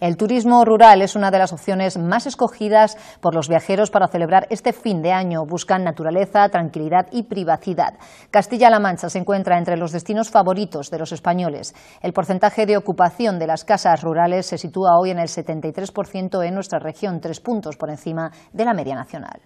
El turismo rural es una de las opciones más escogidas por los viajeros para celebrar este fin de año. Buscan naturaleza, tranquilidad y privacidad. Castilla-La Mancha se encuentra entre los destinos favoritos de los españoles. El porcentaje de ocupación de las casas rurales se sitúa hoy en el 73% en nuestra región, tres puntos por encima de la media nacional.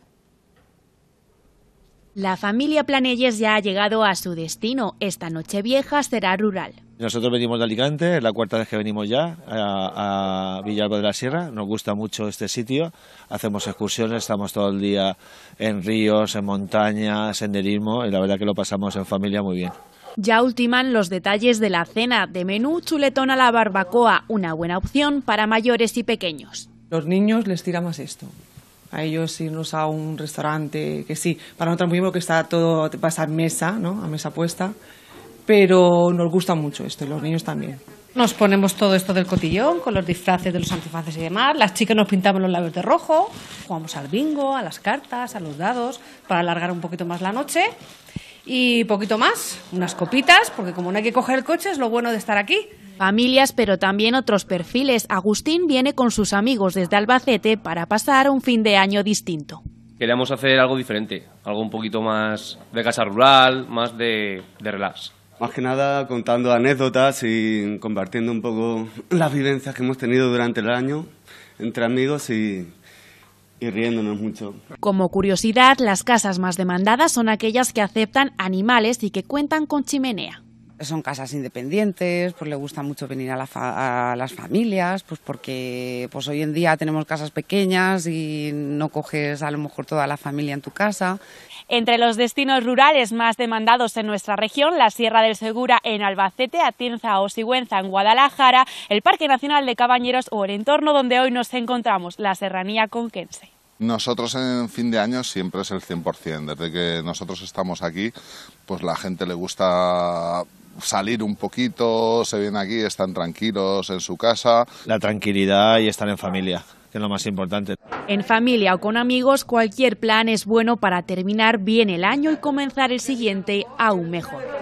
La familia Planelles ya ha llegado a su destino. Esta noche vieja será rural. Nosotros venimos de Alicante, es la cuarta vez que venimos ya a, Villalba de la Sierra, nos gusta mucho este sitio, hacemos excursiones, estamos todo el día en ríos, en montañas, senderismo y la verdad que lo pasamos en familia muy bien. Ya ultiman los detalles de la cena de menú chuletón a la barbacoa, una buena opción para mayores y pequeños. Los niños les tira más esto. A ellos irnos a un restaurante, que sí, para nosotros muy bueno que está todo, te a mesa, ¿no? A mesa puesta pero nos gusta mucho esto y los niños también. Nos ponemos todo esto del cotillón, con los disfraces de los antifaces y demás. Las chicas nos pintamos los labios de rojo, jugamos al bingo, a las cartas, a los dados, para alargar un poquito más la noche. Y poquito más, unas copitas, porque como no hay que coger el coche, es lo bueno de estar aquí. Familias, pero también otros perfiles. Agustín viene con sus amigos desde Albacete para pasar un fin de año distinto. Queríamos hacer algo diferente, algo un poquito más de casa rural, más de, de relax. Más que nada contando anécdotas y compartiendo un poco las vivencias que hemos tenido durante el año entre amigos y, y riéndonos mucho. Como curiosidad, las casas más demandadas son aquellas que aceptan animales y que cuentan con chimenea son casas independientes, pues le gusta mucho venir a, las familias, pues porque pues hoy en día tenemos casas pequeñas y no coges a lo mejor toda la familia en tu casa. Entre los destinos rurales más demandados en nuestra región, la Sierra del Segura en Albacete, Atienza o Sigüenza en Guadalajara, el Parque Nacional de Cabañeros o el entorno donde hoy nos encontramos, la Serranía Conquense. Nosotros en fin de año siempre es el 100%. Desde que nosotros estamos aquí, pues la gente le gusta salir un poquito, se vienen aquí, están tranquilos en su casa. La tranquilidad y estar en familia que es lo más importante. En familia o con amigos, cualquier plan es bueno para terminar bien el año y comenzar el siguiente aún mejor.